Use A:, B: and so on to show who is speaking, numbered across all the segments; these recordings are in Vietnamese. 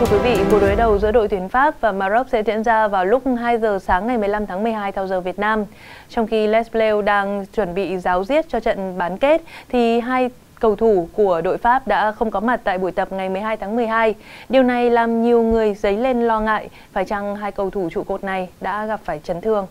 A: Thưa quý vị, cuộc đối đầu giữa đội tuyển Pháp và Maroc sẽ diễn ra vào lúc 2 giờ sáng ngày 15 tháng 12 theo giờ Việt Nam. Trong khi Les Bleus đang chuẩn bị giáo diết cho trận bán kết, thì hai cầu thủ của đội Pháp đã không có mặt tại buổi tập ngày 12 tháng 12. Điều này làm nhiều người dấy lên lo ngại phải chăng hai cầu thủ trụ cột này đã gặp phải chấn thương.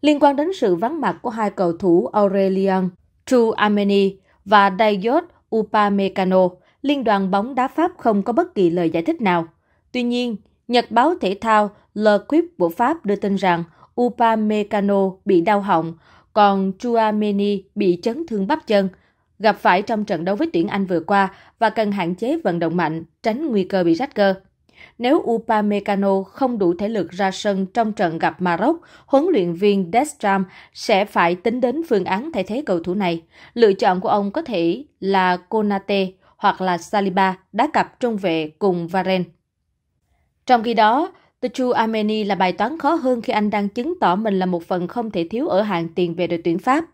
A: Liên quan đến sự vắng mặt của hai cầu thủ Aurelian
B: True Armeni và Dayot Upamecano, Liên đoàn bóng đá Pháp không có bất kỳ lời giải thích nào. Tuy nhiên, Nhật báo thể thao Le Quip của Pháp đưa tin rằng Upamecano bị đau họng, còn Chouameni bị chấn thương bắp chân, gặp phải trong trận đấu với tuyển Anh vừa qua và cần hạn chế vận động mạnh, tránh nguy cơ bị rách cơ. Nếu Upamecano không đủ thể lực ra sân trong trận gặp Maroc, huấn luyện viên Destram sẽ phải tính đến phương án thay thế cầu thủ này. Lựa chọn của ông có thể là Konate, hoặc là Saliba đá cặp trung vệ cùng Varane. Trong khi đó, The True Armeni là bài toán khó hơn khi anh đang chứng tỏ mình là một phần không thể thiếu ở hàng tiền vệ đội tuyển Pháp.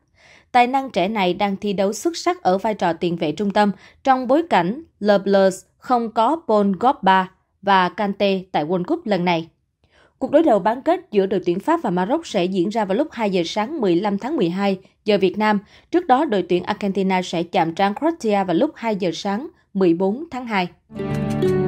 B: Tài năng trẻ này đang thi đấu xuất sắc ở vai trò tiền vệ trung tâm trong bối cảnh Le Bleu không có Paul Pogba và Kante tại World Cup lần này. Cuộc đối đầu bán kết giữa đội tuyển Pháp và Maroc sẽ diễn ra vào lúc 2 giờ sáng 15 tháng 12 giờ Việt Nam. Trước đó, đội tuyển Argentina sẽ chạm trán Croatia vào lúc 2 giờ sáng 14 tháng 2.